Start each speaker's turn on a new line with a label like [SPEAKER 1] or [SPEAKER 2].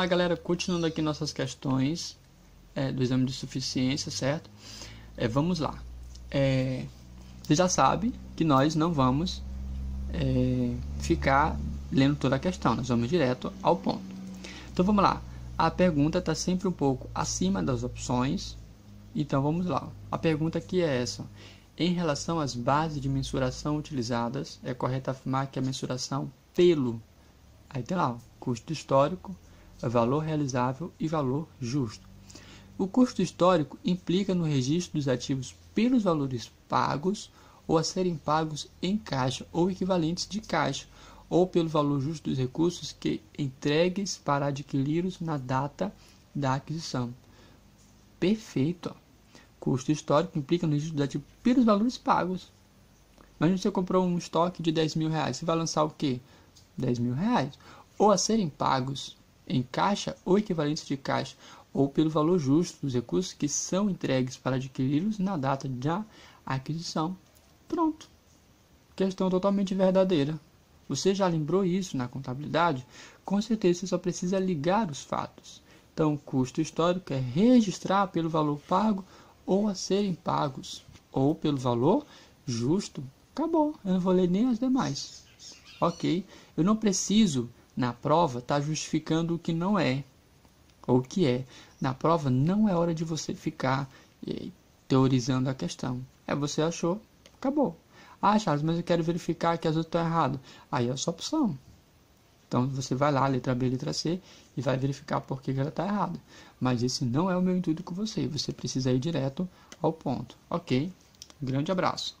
[SPEAKER 1] lá, galera, continuando aqui nossas questões é, do exame de suficiência, certo? É, vamos lá. É, você já sabe que nós não vamos é, ficar lendo toda a questão, nós vamos direto ao ponto. Então vamos lá. A pergunta está sempre um pouco acima das opções, então vamos lá. A pergunta aqui é essa. Em relação às bases de mensuração utilizadas, é correto afirmar que a mensuração pelo, aí tem lá, custo histórico, valor realizável e valor justo. O custo histórico implica no registro dos ativos pelos valores pagos ou a serem pagos em caixa ou equivalentes de caixa, ou pelo valor justo dos recursos que entregues para adquiri-los na data da aquisição. Perfeito. Ó. Custo histórico implica no registro do ativo pelos valores pagos. Imagina você comprou um estoque de 10 mil reais. Você vai lançar o quê? 10 mil reais. Ou a serem pagos em caixa ou equivalentes de caixa, ou pelo valor justo dos recursos que são entregues para adquiri-los na data da aquisição. Pronto. Questão totalmente verdadeira. Você já lembrou isso na contabilidade? Com certeza você só precisa ligar os fatos. Então, custo histórico é registrar pelo valor pago ou a serem pagos, ou pelo valor justo. Acabou, eu não vou ler nem as demais. Ok, eu não preciso na prova está justificando o que não é, ou o que é. Na prova não é hora de você ficar eh, teorizando a questão. É você achou, acabou. Ah, Charles, mas eu quero verificar que as outras estão erradas. Aí é a sua opção. Então você vai lá, letra B, letra C, e vai verificar por que ela está errada. Mas esse não é o meu intuito com você. Você precisa ir direto ao ponto. Ok? Grande abraço.